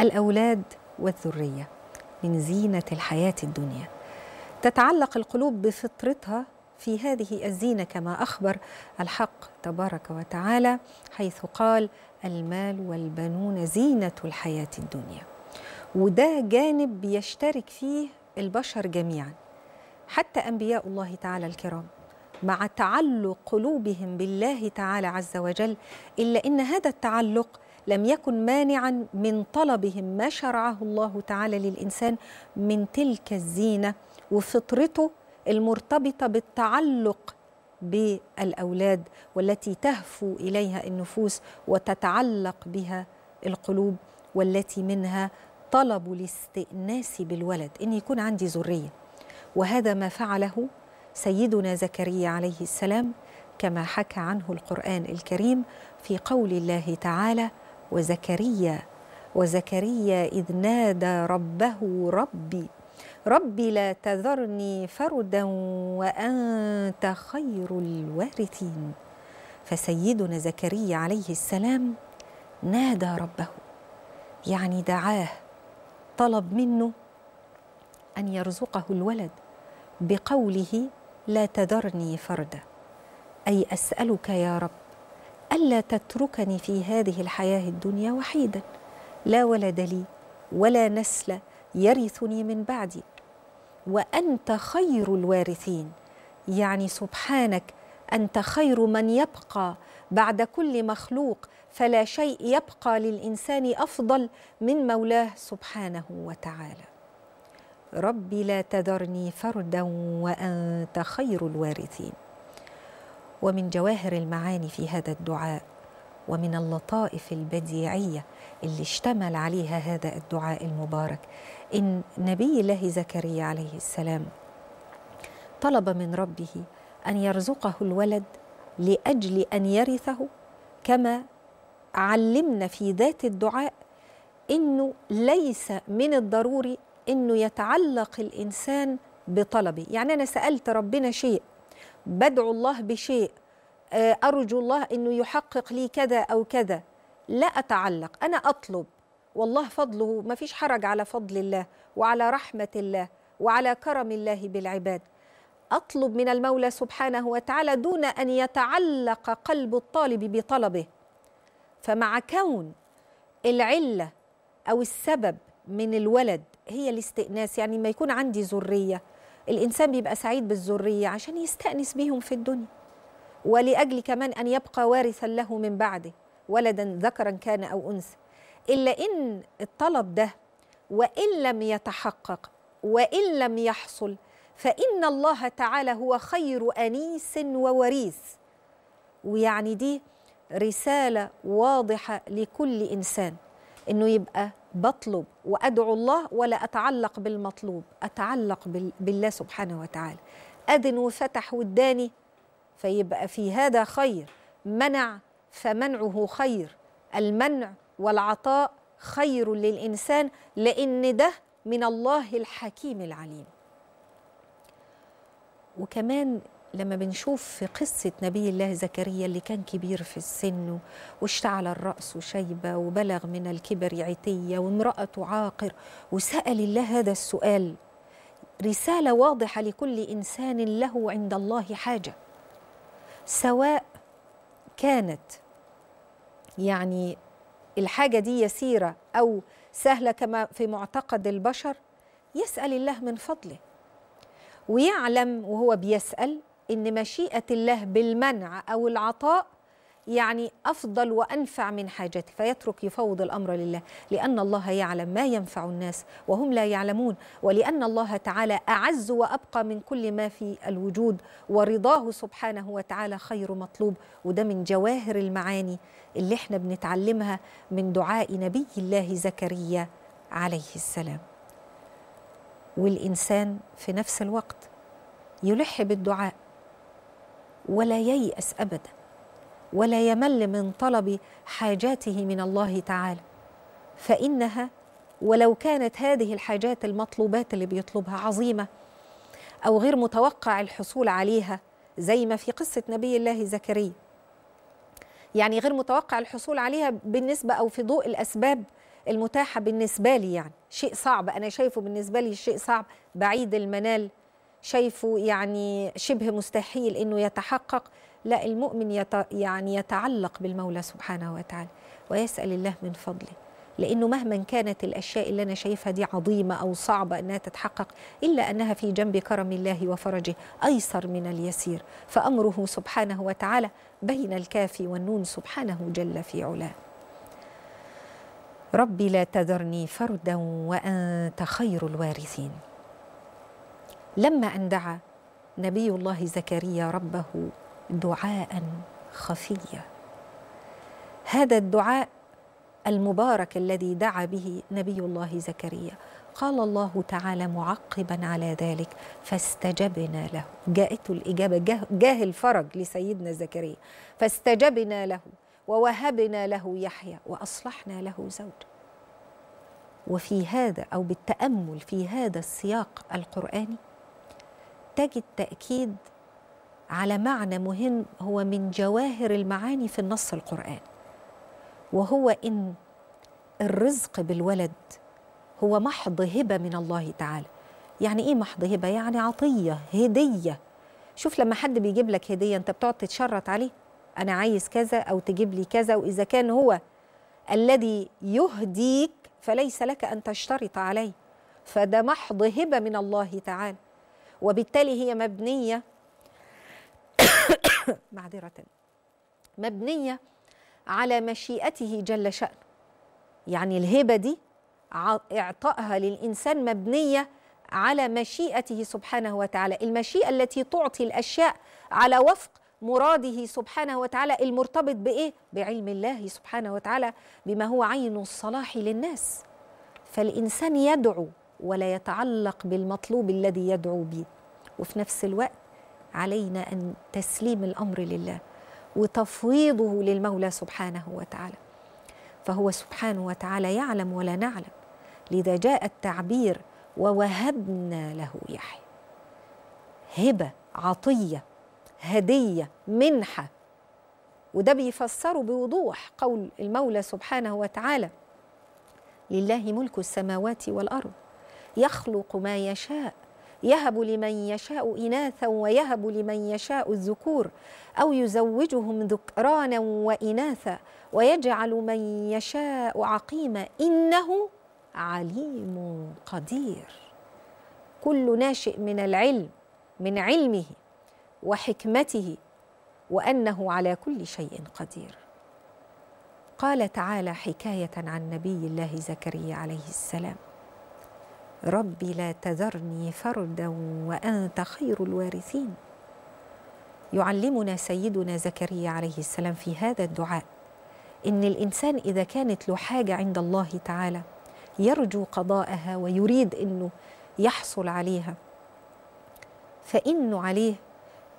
الأولاد والذرية من زينة الحياة الدنيا تتعلق القلوب بفطرتها في هذه الزينة كما أخبر الحق تبارك وتعالى حيث قال المال والبنون زينة الحياة الدنيا وده جانب يشترك فيه البشر جميعا حتى أنبياء الله تعالى الكرام مع تعلق قلوبهم بالله تعالى عز وجل الا ان هذا التعلق لم يكن مانعا من طلبهم ما شرعه الله تعالى للانسان من تلك الزينه وفطرته المرتبطه بالتعلق بالاولاد والتي تهفو اليها النفوس وتتعلق بها القلوب والتي منها طلب الاستئناس بالولد ان يكون عندي ذريه وهذا ما فعله سيدنا زكريا عليه السلام كما حكى عنه القرآن الكريم في قول الله تعالى وزكريا وزكريا إذ نادى ربه ربي ربي لا تذرني فردا وأنت خير الوارثين فسيدنا زكريا عليه السلام نادى ربه يعني دعاه طلب منه أن يرزقه الولد بقوله لا تذرني فردا أي أسألك يا رب ألا تتركني في هذه الحياة الدنيا وحيدا لا ولد لي ولا نسل يرثني من بعدي وأنت خير الوارثين يعني سبحانك أنت خير من يبقى بعد كل مخلوق فلا شيء يبقى للإنسان أفضل من مولاه سبحانه وتعالى رب لا تذرني فردا وأنت خير الوارثين ومن جواهر المعاني في هذا الدعاء ومن اللطائف البديعية اللي اشتمل عليها هذا الدعاء المبارك إن نبي الله زكريا عليه السلام طلب من ربه أن يرزقه الولد لأجل أن يرثه كما علمنا في ذات الدعاء انه ليس من الضروري انه يتعلق الانسان بطلبي يعني انا سالت ربنا شيء بدعو الله بشيء آه، ارجو الله انه يحقق لي كذا او كذا لا اتعلق انا اطلب والله فضله ما فيش حرج على فضل الله وعلى رحمه الله وعلى كرم الله بالعباد اطلب من المولى سبحانه وتعالى دون ان يتعلق قلب الطالب بطلبه فمع كون العله او السبب من الولد هي الاستئناس يعني ما يكون عندي ذرية الإنسان بيبقى سعيد بالذرية عشان يستأنس بيهم في الدنيا ولأجل كمان أن يبقى وارثا له من بعده ولدا ذكرا كان أو أنثى إلا إن الطلب ده وإن لم يتحقق وإن لم يحصل فإن الله تعالى هو خير أنيس ووريث ويعني دي رسالة واضحة لكل إنسان إنه يبقى بطلب وادعو الله ولا اتعلق بالمطلوب اتعلق بالله سبحانه وتعالى اذن وفتح واداني فيبقى في هذا خير منع فمنعه خير المنع والعطاء خير للانسان لان ده من الله الحكيم العليم وكمان لما بنشوف في قصة نبي الله زكريا اللي كان كبير في السن واشتعل الرأس شيبة وبلغ من الكبر عتية وامرأته عاقر وسأل الله هذا السؤال رسالة واضحة لكل إنسان له عند الله حاجة سواء كانت يعني الحاجة دي يسيرة أو سهلة كما في معتقد البشر يسأل الله من فضله ويعلم وهو بيسأل ان مشيئه الله بالمنع او العطاء يعني افضل وانفع من حاجته فيترك يفوض الامر لله لان الله يعلم ما ينفع الناس وهم لا يعلمون ولان الله تعالى اعز وابقى من كل ما في الوجود ورضاه سبحانه وتعالى خير مطلوب وده من جواهر المعاني اللي احنا بنتعلمها من دعاء نبي الله زكريا عليه السلام والانسان في نفس الوقت يلح بالدعاء ولا ييأس أبدا ولا يمل من طلب حاجاته من الله تعالى فإنها ولو كانت هذه الحاجات المطلوبات اللي بيطلبها عظيمة أو غير متوقع الحصول عليها زي ما في قصة نبي الله زكريا يعني غير متوقع الحصول عليها بالنسبة أو في ضوء الأسباب المتاحة بالنسبة لي يعني شيء صعب أنا شايفه بالنسبة لي شيء صعب بعيد المنال شايفه يعني شبه مستحيل انه يتحقق لا المؤمن يت يعني يتعلق بالمولى سبحانه وتعالى ويسال الله من فضله لانه مهما كانت الاشياء اللي انا شايفها دي عظيمه او صعبه انها تتحقق الا انها في جنب كرم الله وفرجه ايسر من اليسير فامره سبحانه وتعالى بين الكاف والنون سبحانه جل في علاه ربي لا تذرني فردا وانت خير الوارثين لما أن دعا نبي الله زكريا ربه دعاء خفيا هذا الدعاء المبارك الذي دعا به نبي الله زكريا قال الله تعالى معقبا على ذلك فاستجبنا له جاءته الإجابة جاه, الفرج لسيدنا زكريا فاستجبنا له ووهبنا له يحيى وأصلحنا له زوجه وفي هذا أو بالتأمل في هذا السياق القرآني محتاج التاكيد على معنى مهم هو من جواهر المعاني في النص القرآن وهو إن الرزق بالولد هو محض هبة من الله تعالى يعني إيه محض هبة؟ يعني عطية هدية شوف لما حد بيجيب لك هدية أنت بتقعد تتشرط عليه أنا عايز كذا أو تجيب لي كذا وإذا كان هو الذي يهديك فليس لك أن تشترط عليه فده محض هبة من الله تعالى وبالتالي هي مبنية معذرة مبنية على مشيئته جل شأنه يعني الهبة دي اعطائها للإنسان مبنية على مشيئته سبحانه وتعالى المشيئة التي تعطي الأشياء على وفق مراده سبحانه وتعالى المرتبط بإيه؟ بعلم الله سبحانه وتعالى بما هو عين الصلاح للناس فالإنسان يدعو ولا يتعلق بالمطلوب الذي يدعو به وفي نفس الوقت علينا أن تسليم الأمر لله وتفويضه للمولى سبحانه وتعالى فهو سبحانه وتعالى يعلم ولا نعلم لذا جاء التعبير ووهبنا له يحيى هبه عطيه هديه منحه وده بيفسره بوضوح قول المولى سبحانه وتعالى لله ملك السماوات والارض يخلق ما يشاء يهب لمن يشاء إناثا ويهب لمن يشاء الذكور أو يزوجهم ذكرانا وإناثا ويجعل من يشاء عقيما إنه عليم قدير كل ناشئ من العلم من علمه وحكمته وأنه على كل شيء قدير قال تعالى حكاية عن نبي الله زكريا عليه السلام رب لا تذرني فردا وانت خير الوارثين يعلمنا سيدنا زكريا عليه السلام في هذا الدعاء ان الانسان اذا كانت له حاجه عند الله تعالى يرجو قضاءها ويريد انه يحصل عليها فانه عليه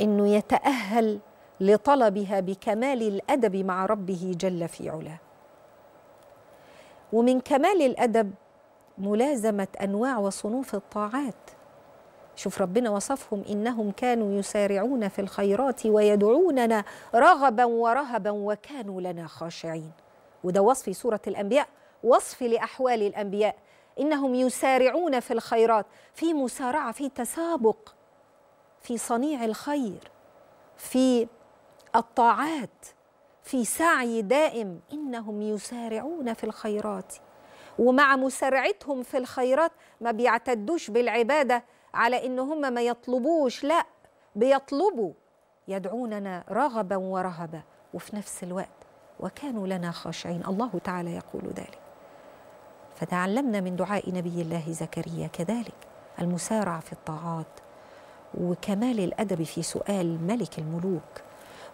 انه يتاهل لطلبها بكمال الادب مع ربه جل في علاه ومن كمال الادب ملازمة أنواع وصنوف الطاعات شوف ربنا وصفهم إنهم كانوا يسارعون في الخيرات ويدعوننا رغبا ورهبا وكانوا لنا خاشعين وده وصف سورة الأنبياء وصف لأحوال الأنبياء إنهم يسارعون في الخيرات في مسارعة في تسابق في صنيع الخير في الطاعات في سعي دائم إنهم يسارعون في الخيرات ومع مسارعتهم في الخيرات ما بيعتدوش بالعبادة على إن هم ما يطلبوش لا بيطلبوا يدعوننا رغبا ورهبا وفي نفس الوقت وكانوا لنا خاشعين الله تعالى يقول ذلك فتعلمنا من دعاء نبي الله زكريا كذلك المسارع في الطاعات وكمال الأدب في سؤال ملك الملوك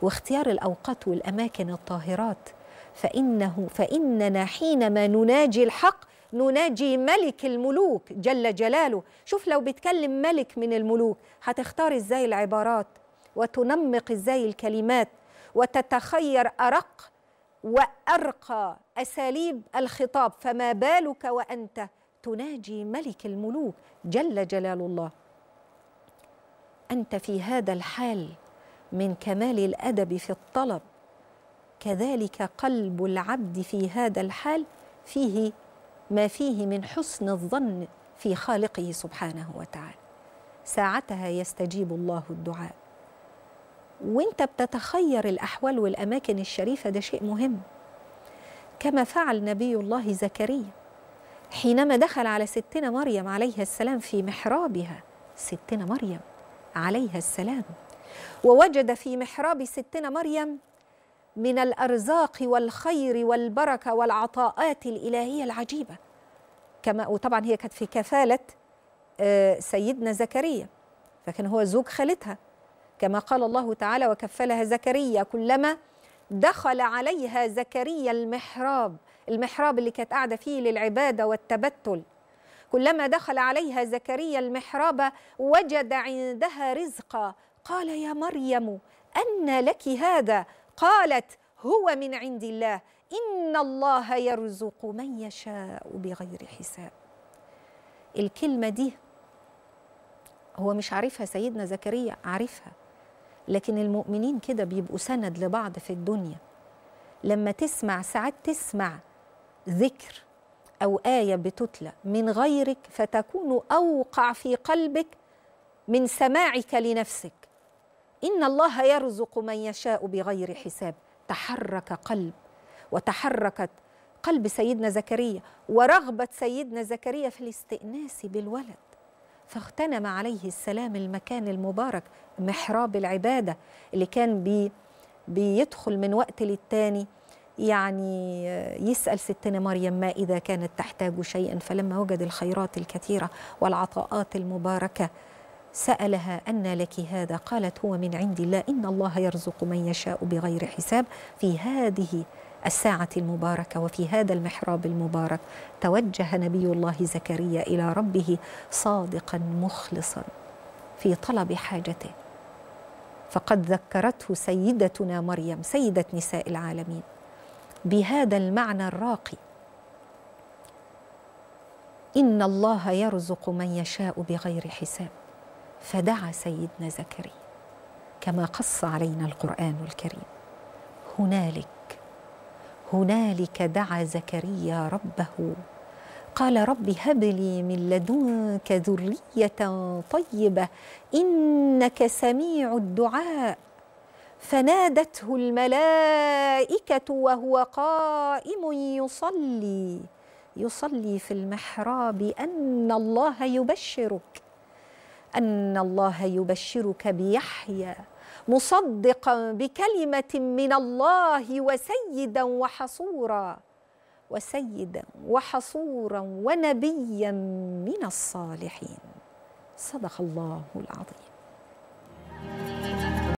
واختيار الأوقات والأماكن الطاهرات فإنه فإننا حينما نناجي الحق نناجي ملك الملوك جل جلاله شوف لو بيتكلم ملك من الملوك هتختار ازاي العبارات وتنمق ازاي الكلمات وتتخير أرق وأرقى أساليب الخطاب فما بالك وأنت تناجي ملك الملوك جل جلال الله أنت في هذا الحال من كمال الادب في الطلب كذلك قلب العبد في هذا الحال فيه ما فيه من حسن الظن في خالقه سبحانه وتعالى ساعتها يستجيب الله الدعاء وانت بتتخير الاحوال والاماكن الشريفه ده شيء مهم كما فعل نبي الله زكريا حينما دخل على ستنا مريم عليها السلام في محرابها ستنا مريم عليها السلام ووجد في محراب ستنا مريم من الأرزاق والخير والبركة والعطاءات الإلهية العجيبة كما وطبعا هي كانت في كفالة آه، سيدنا زكريا فكان هو زوج خالتها كما قال الله تعالى وكفلها زكريا كلما دخل عليها زكريا المحراب المحراب اللي كانت قاعدة فيه للعبادة والتبتل كلما دخل عليها زكريا المحراب وجد عندها رزقا قال يا مريم أن لك هذا قالت هو من عند الله إن الله يرزق من يشاء بغير حساب الكلمة دي هو مش عارفها سيدنا زكريا عارفها لكن المؤمنين كده بيبقوا سند لبعض في الدنيا لما تسمع ساعات تسمع ذكر أو آية بتتلى من غيرك فتكون أوقع في قلبك من سماعك لنفسك إن الله يرزق من يشاء بغير حساب تحرك قلب وتحركت قلب سيدنا زكريا ورغبة سيدنا زكريا في الاستئناس بالولد فاغتنم عليه السلام المكان المبارك محراب العبادة اللي كان بي بيدخل من وقت للتاني يعني يسأل ستنا مريم ما إذا كانت تحتاج شيئا فلما وجد الخيرات الكثيرة والعطاءات المباركة سألها أن لك هذا قالت هو من عند الله إن الله يرزق من يشاء بغير حساب في هذه الساعة المباركة وفي هذا المحراب المبارك توجه نبي الله زكريا إلى ربه صادقا مخلصا في طلب حاجته فقد ذكرته سيدتنا مريم سيدة نساء العالمين بهذا المعنى الراقي إن الله يرزق من يشاء بغير حساب فدعا سيدنا زكريا كما قص علينا القرآن الكريم هنالك هنالك دعا زكريا ربه قال رب هب لي من لدنك ذرية طيبة إنك سميع الدعاء فنادته الملائكة وهو قائم يصلي يصلي في المحراب أن الله يبشرك أن الله يبشرك بيحيى مصدقا بكلمة من الله وسيدا وحصورا وسيدا وحصورا ونبيا من الصالحين صدق الله العظيم